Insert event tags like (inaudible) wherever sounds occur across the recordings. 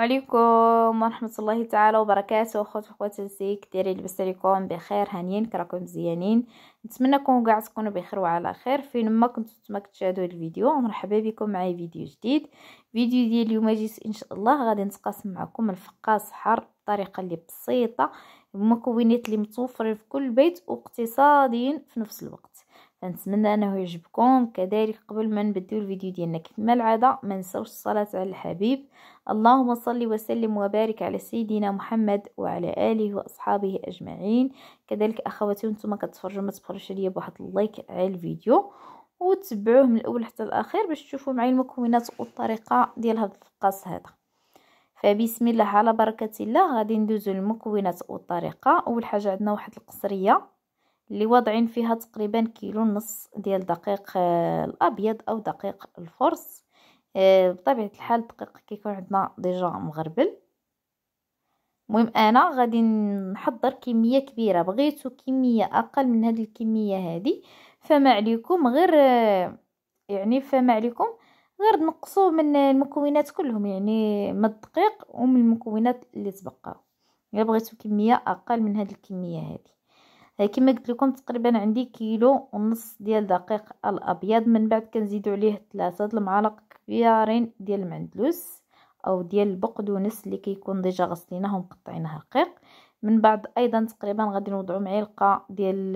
عليكم ورحمة الله تعالى وبركاته اخوات وخواتاتي كديري لبس عليكم بخير هانيين كراكم مزيانين نتمنى كون كاع تكونوا بخير وعلى خير فين ما كنتو تما كتشاهدوا الفيديو مرحبا بكم معايا فيديو جديد فيديو ديال اليوم جيت ان شاء الله غادي نتقاسم معكم الفقاس حار بطريقه اللي بسيطه المكونات اللي متوفرين في كل بيت واقتصاديين في نفس الوقت نتمنى انه يعجبكم كذلك قبل ما نبداو الفيديو ديالنا كما العاده ما نساوش الصلاه على الحبيب اللهم صل وسلم وبارك على سيدنا محمد وعلى اله واصحابه اجمعين كذلك اخواتي وانتم كتفرجوا ما تبخلوش عليا بواحد اللايك على الفيديو وتبعوه من الاول حتى الاخير باش تشوفوا معايا المكونات والطريقه ديال هذا الفقاس هذا فبسم الله على بركه الله غادي ندوزو المكونات والطريقه اول حاجه عندنا واحد القصريه لوضع فيها تقريبا كيلو نص ديال دقيق آه، الابيض او دقيق الفرص آه، بطبيعه الحال الدقيق كيكون عندنا ديجا مغربل المهم انا غادي نحضر كميه كبيره بغيتو كميه اقل من هذه الكميه هذه فما عليكم غير آه، يعني فما عليكم غير نقصوا من المكونات كلهم يعني من الدقيق ومن المكونات اللي تبقاو الا بغيتو كميه اقل من هذه الكميه هذه كما قلت لكم تقريبا عندي كيلو ونص ديال دقيق الابيض من بعد كنزيدو عليه ثلاثه المعالق كبيرين ديال المعندلوس او ديال البقدونس اللي كيكون ديجا غسليناه ومقطعينه رقيق من بعد ايضا تقريبا غادي نوضعو معلقه ديال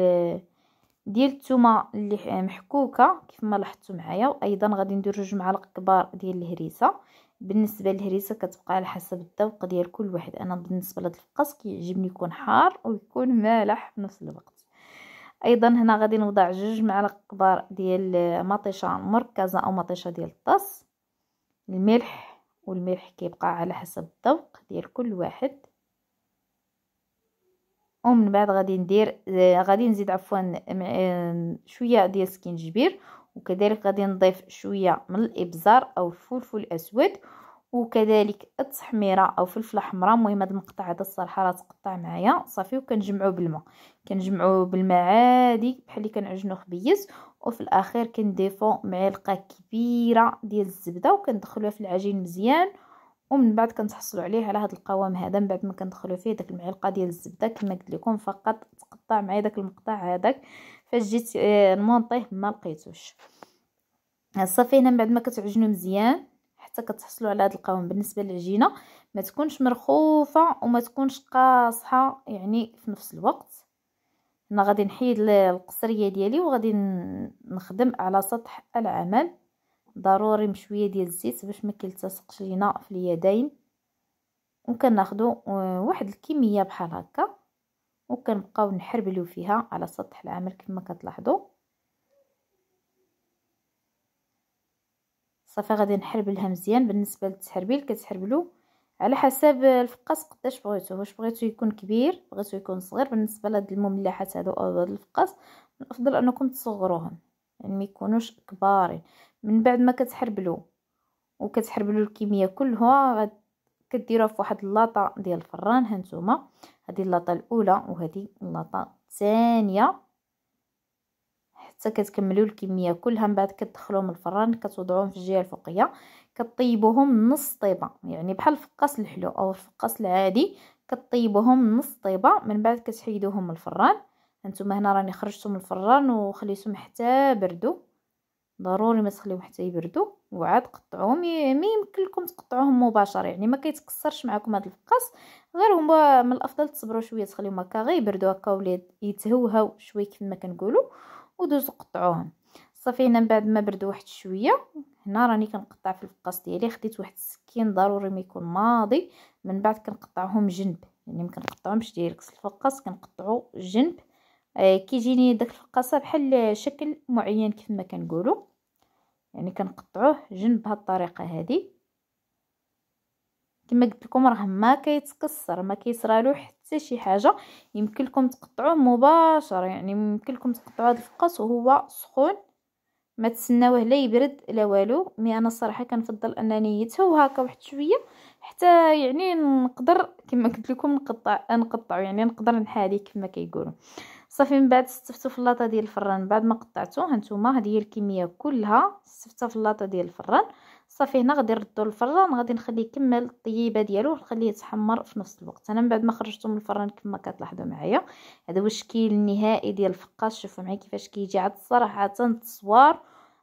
ديال الثومه اللي محكوكه كيف ما لاحظتوا معايا وايضا غادي ندير جوج معالق كبار ديال الهريسه بالنسبه للهريسه كتبقى على حسب الذوق ديال كل واحد انا بالنسبه لهاد الفقاس كيعجبني يكون حار ويكون مالح في نفس الوقت ايضا هنا غادي نوضع جوج معالق كبار ديال مطيشه مركزه او مطيشه ديال الطاس الملح والملح كيبقى على حسب الذوق ديال كل واحد ومن بعد غادي ندير آه، غادي نزيد عفوا آه، شويه ديال سكينجبير وكذلك غادي نضيف شويه من الابزار او الفلفل الاسود وكذلك التحميره او فلفله حمراء المهم هذا المقطع هذا الصراحه راه تقطع معايا صافي وكنجمعوا بالماء كنجمعوا بالماء عادي بحال اللي كنعجنو خبيز وفي الاخير كنضيفو معلقه كبيره ديال الزبده وكندخلوها في العجين مزيان ومن بعد كنتحصلوا عليه على هذا القوام هذا من بعد ما كندخلوا فيه داك المعلقه ديال الزبده كما قلت لكم فقط تقطع معايا داك المقطع هذاك فاش جيت نمونطيه آه، ما لقيتوش صافي هنا من بعد ما كتعجنوا مزيان حتى كتحصلوا على هذا القوام بالنسبه للعجينه ما تكونش مرخوفه وما تكونش قاصحه يعني في نفس الوقت انا غادي نحيد القصريه ديالي وغادي نخدم على سطح العمل ضروري مشويه ديال الزيت باش ما كيلتصقش لينا في اليدين وكناخذوا آه، واحد الكميه بحال هكا وكنبقاو نحربلو فيها على سطح العمل كما كتلاحظوا صافي غادي نحربلها مزيان بالنسبه للتحربيل كتحربلو على حسب الفقاس قداش بغيتو واش بغيتو يكون كبير بغيتو يكون صغير بالنسبه لهاد المملحات هادو او هاد الفقاس الافضل انكم تصغروهم يعني ما يكونوش كبارين من بعد ما كتحربلو وكتحربلو الكميه كلها كديروها في واحد اللاطه ديال الفران هانتوما هذه اللاطه الاولى وهذه اللاطه الثانيه حتى كتكملوا الكميه كلها من بعد كتدخلوهم الفران كتوضعوهم في الجهه الفوقيه كطيبوهم نص طيبه يعني بحال الفقاس الحلو او الفقاس العادي كطيبوهم نص طيبه من بعد كتحيدوهم من الفران هانتوما هنا راني خرجتهم من الفران وخليتهم حتى بردوا ضروري ما تخليوه حتى يبردو وعاد قطعوهم مي يمكن لكم تقطعوهم مباشره يعني ما كيتكسرش معكم هذا الفقاس غير هما من الافضل تصبروا شويه تخليهم هكا غير يبردوا هكا ولا يتهوهاو شويه كيف ما كنقولوا ودوزوا قطعوهم صافي هنا من بعد ما بردوا واحد شويه هنا راني كنقطع في الفقاس ديالي خديت واحد السكين ضروري ما يكون ماضي من بعد كنقطعهم جنب يعني ما كنقطعهمش ديريكت الفقاس كنقطعو جنب آه، كيجيني داك الفقاصه بحال شكل معين كيف ما كنقولوا يعني كنقطعوه جنب بهذه الطريقه هذه كما قلت لكم راه ما كيتكسر ما كيصرالو حتى شي حاجه يمكن لكم تقطعوه مباشره يعني يمكن لكم تقطعوا هذا الفقاس وهو سخون ما تسناوه لا يبرد لا والو مي انا الصراحه كنفضل انني نيته هكا واحد شويه حتى يعني نقدر كما قلت لكم نقطع نقطعو يعني نقدر نحالي كما كيقولوا صافي من بعد استفته في اللاطه ديال الفران بعد ما قطعته هانتوما هذه هي الكميه كلها استفتها في اللاطه ديال الفران صافي هنا غادي نردو للفران غادي نخليه يكمل الطيبه ديالو ونخليه يتحمر في نفس الوقت انا من بعد ما خرجته من الفران كما كتلاحظوا معايا هذا هو الشكل النهائي ديال الفقاش شوفوا معايا كيفاش كيجي عاد صراحه التصوير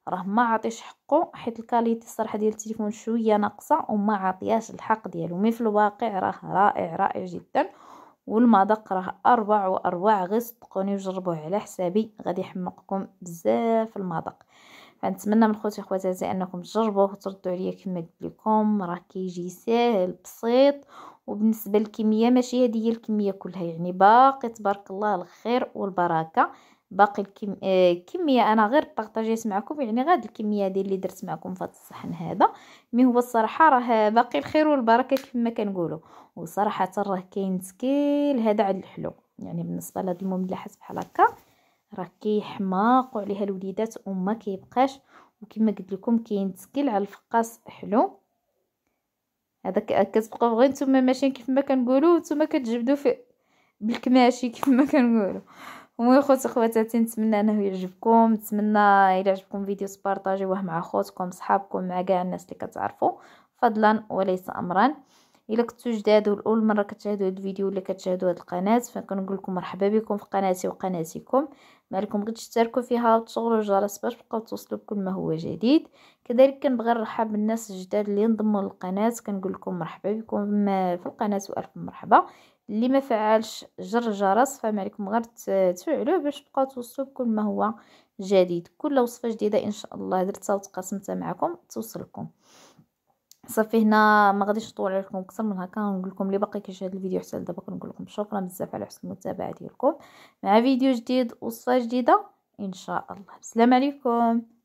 راه ما عطيش حقه حيت الكاليتي الصراحه ديال التليفون شويه ناقصه وما عطياش الحق ديالو مي في الواقع راه رائع رائع جدا والمذاق راه اربع واروع غير صدقوني وجربوه على حسابي غادي يحمقكم بزاف المذاق فنتمنى من خوتي خواتاتي انكم تجربوه وتردوا عليا كما قلت لكم راه كيجي ساهل بسيط وبالنسبه للكميه ماشي هذه هي الكميه كلها يعني باقي تبارك الله الخير والبركه باقي الكميه آه الكميه انا غير بارطاجيت معكم يعني غاد الكميه هذه اللي درت معكم في هذا الصحن هذا مي هو الصراحه راه باقي الخير والبركه كما كنقولوا وصراحه راه كاين تكيل هذا عاد الحلو يعني بالنسبه لهاد المملحات بحال هكا راه كيحماق عليها الوليدات وما كيبقاش وكما قلت لكم كاين تكيل على الفقاس حلو هذا كتبقاو غير نتوما ماشيين كيف ما كنقولوا نتوما كتجبدوا في بالكماشي (laughs) كيف ما كنقولوا المهم خوتي خواتاتي نتمنى انه يعجبكم نتمنى الا عجبكم فيديو سبارطاجيوه مع خوتكم صحابكم مع كاع الناس اللي كتعرفوا فضلا وليس امرا الا كنتو جداد والاول مره كتشاهدوا هذا الفيديو ولا كتشاهدوا هذه القناه فكنقول لكم مرحبا بكم في قناتي وقناتكم مالكم غير تشتركوا فيها وتشغلوا الجرس باش تبقاو توصلوا بكل ما هو جديد كذلك كنبغي نرحب بالناس الجداد اللي انضموا للقناه كنقول لكم مرحبا بكم في القناه والف مرحبا اللي ما فعلش جر الجرس فما عليكم غير تفعلوه باش تبقاو توصلوا بكل ما هو جديد كل وصفه جديده ان شاء الله درتها وتقاسمتها معكم توصلكم صافي هنا ما غاديش نطول عليكم اكثر من هكا نقول لكم اللي باقي كيشاهد الفيديو حتى لدابا كنقول لكم شكرا بزاف على حسن المتابعه ديالكم مع فيديو جديد وصفه جديده ان شاء الله السلام عليكم